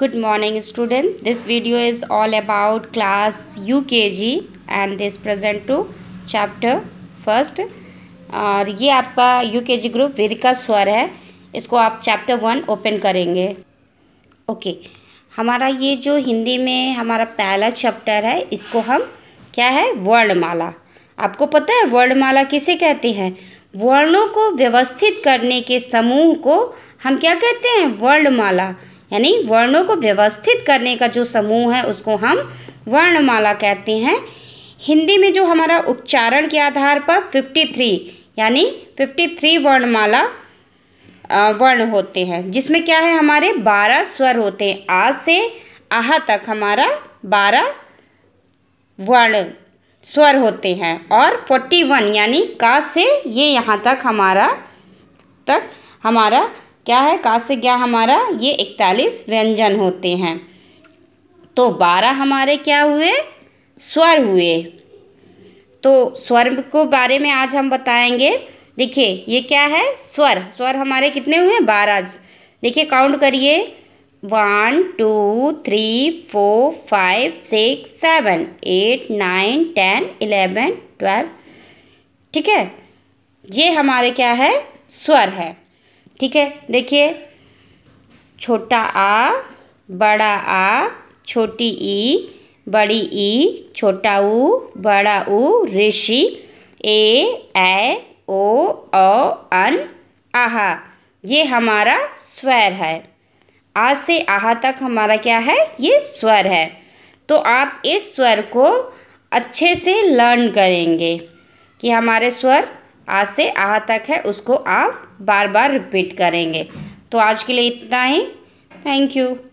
good morning student this video is all about class ukg and this present to chapter first और ये आपका you के जी group वेद का स्वर है इसको आप चैप्टर वन ओपन करेंगे ओके okay. हमारा ये जो हिंदी में हमारा पहला चैप्टर है इसको हम क्या है वर्णमाला आपको पता है वर्णमाला किसे कहते हैं वर्णों को व्यवस्थित करने के समूह को हम क्या कहते हैं वर्णमाला यानी वर्णों को व्यवस्थित करने का जो समूह है उसको हम वर्णमाला कहते हैं हिंदी में जो हमारा उच्चारण के आधार पर 53 यानी 53 वर्णमाला वर्ण होते हैं जिसमें क्या है हमारे 12 स्वर होते हैं आ से आह तक हमारा 12 वर्ण स्वर होते हैं और 41 यानी का से ये यहाँ तक हमारा तक हमारा क्या है का से क्या हमारा ये इकतालीस व्यंजन होते हैं तो बारह हमारे क्या हुए स्वर हुए तो स्वर को बारे में आज हम बताएंगे देखिए ये क्या है स्वर स्वर हमारे कितने हुए बारह देखिए काउंट करिए one two three four five six seven eight nine ten eleven twelve ठीक है ये हमारे क्या है स्वर है ठीक है देखिए छोटा आ बड़ा आ छोटी ई बड़ी ई छोटा ऊ बड़ा उ ऋषि ए ऐ ओ अन आहा ये हमारा स्वर है आ से आहा तक हमारा क्या है ये स्वर है तो आप इस स्वर को अच्छे से लर्न करेंगे कि हमारे स्वर आ से आ तक है उसको आप बार बार रिपीट करेंगे तो आज के लिए इतना ही थैंक यू